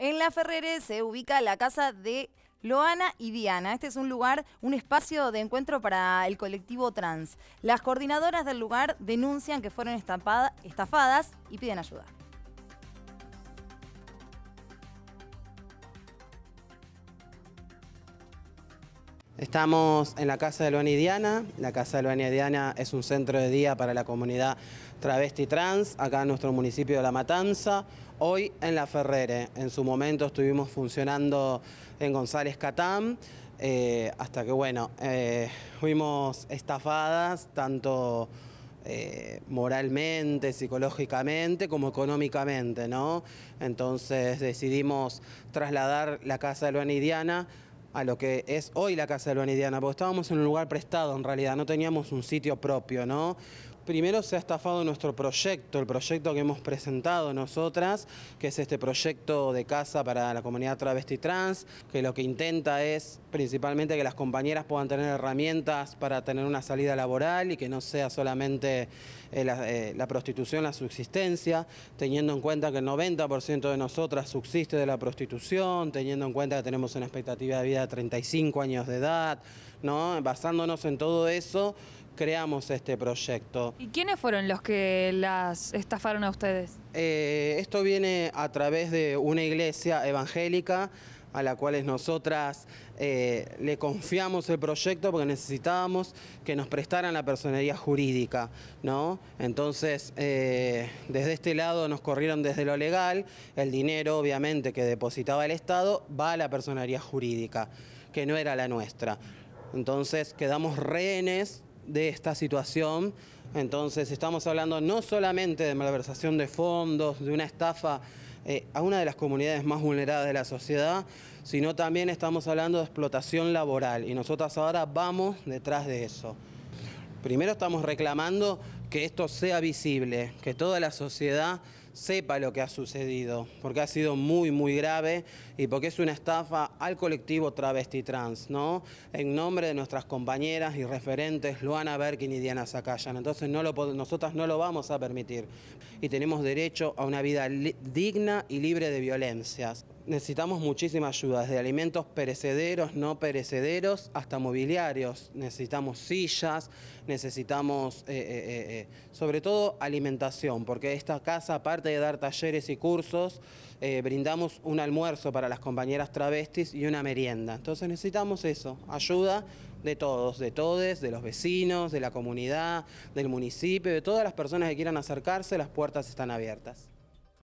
En La Ferrere se ubica la casa de Loana y Diana. Este es un lugar, un espacio de encuentro para el colectivo trans. Las coordinadoras del lugar denuncian que fueron estafadas y piden ayuda. Estamos en la Casa de y Diana. La Casa de y Diana es un centro de día para la comunidad travesti trans, acá en nuestro municipio de La Matanza. Hoy en La Ferrere. En su momento estuvimos funcionando en González Catán, eh, hasta que, bueno, eh, fuimos estafadas, tanto eh, moralmente, psicológicamente, como económicamente, ¿no? Entonces decidimos trasladar la Casa de y Diana a lo que es hoy la Casa de Vanidiana, porque estábamos en un lugar prestado en realidad, no teníamos un sitio propio, ¿no? Primero se ha estafado nuestro proyecto, el proyecto que hemos presentado nosotras, que es este proyecto de casa para la comunidad travesti trans, que lo que intenta es principalmente que las compañeras puedan tener herramientas para tener una salida laboral y que no sea solamente eh, eh, la, prostitución, la subsistencia, teniendo en cuenta que el 90% de nosotras subsiste de la prostitución, teniendo en cuenta que tenemos una expectativa de vida de 35 años de edad, ¿no? basándonos en todo eso, creamos este proyecto. ¿Y quiénes fueron los que las estafaron a ustedes? Eh, esto viene a través de una iglesia evangélica a la cual nosotras eh, le confiamos el proyecto porque necesitábamos que nos prestaran la personería jurídica, ¿no? Entonces, eh, desde este lado nos corrieron desde lo legal, el dinero obviamente que depositaba el Estado va a la personería jurídica, que no era la nuestra. Entonces quedamos rehenes de esta situación. Entonces estamos hablando no solamente de malversación de fondos, de una estafa eh, a una de las comunidades más vulneradas de la sociedad, sino también estamos hablando de explotación laboral y nosotras ahora vamos detrás de eso. Primero estamos reclamando que esto sea visible, que toda la sociedad sepa lo que ha sucedido, porque ha sido muy, muy grave y porque es una estafa al colectivo travesti trans, ¿no? En nombre de nuestras compañeras y referentes Luana Berkin y Diana Zacayan. Entonces no lo, nosotras no lo vamos a permitir y tenemos derecho a una vida digna y libre de violencias necesitamos muchísima ayuda, desde alimentos perecederos, no perecederos, hasta mobiliarios. Necesitamos sillas, necesitamos eh, eh, eh, sobre todo alimentación, porque esta casa, aparte de dar talleres y cursos, brindamos un almuerzo para las compañeras travestis y una merienda. Entonces necesitamos eso, ayuda de todos, de todes, de los vecinos, de la comunidad, del municipio, de todas las personas que quieran acercarse, las puertas están abiertas.